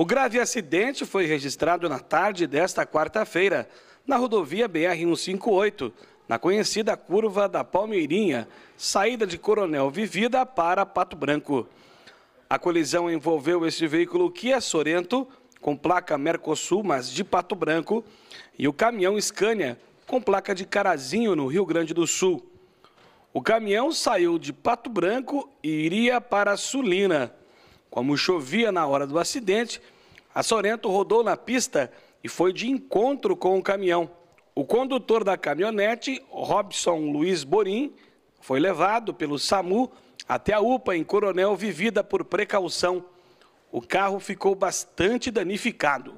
O grave acidente foi registrado na tarde desta quarta-feira, na rodovia BR-158, na conhecida curva da Palmeirinha, saída de Coronel Vivida para Pato Branco. A colisão envolveu este veículo Kia é Sorento, com placa Mercosul, mas de Pato Branco, e o caminhão Scania, com placa de Carazinho, no Rio Grande do Sul. O caminhão saiu de Pato Branco e iria para Sulina. Como chovia na hora do acidente, a Sorento rodou na pista e foi de encontro com o caminhão. O condutor da caminhonete, Robson Luiz Borim, foi levado pelo SAMU até a UPA em Coronel Vivida por precaução. O carro ficou bastante danificado.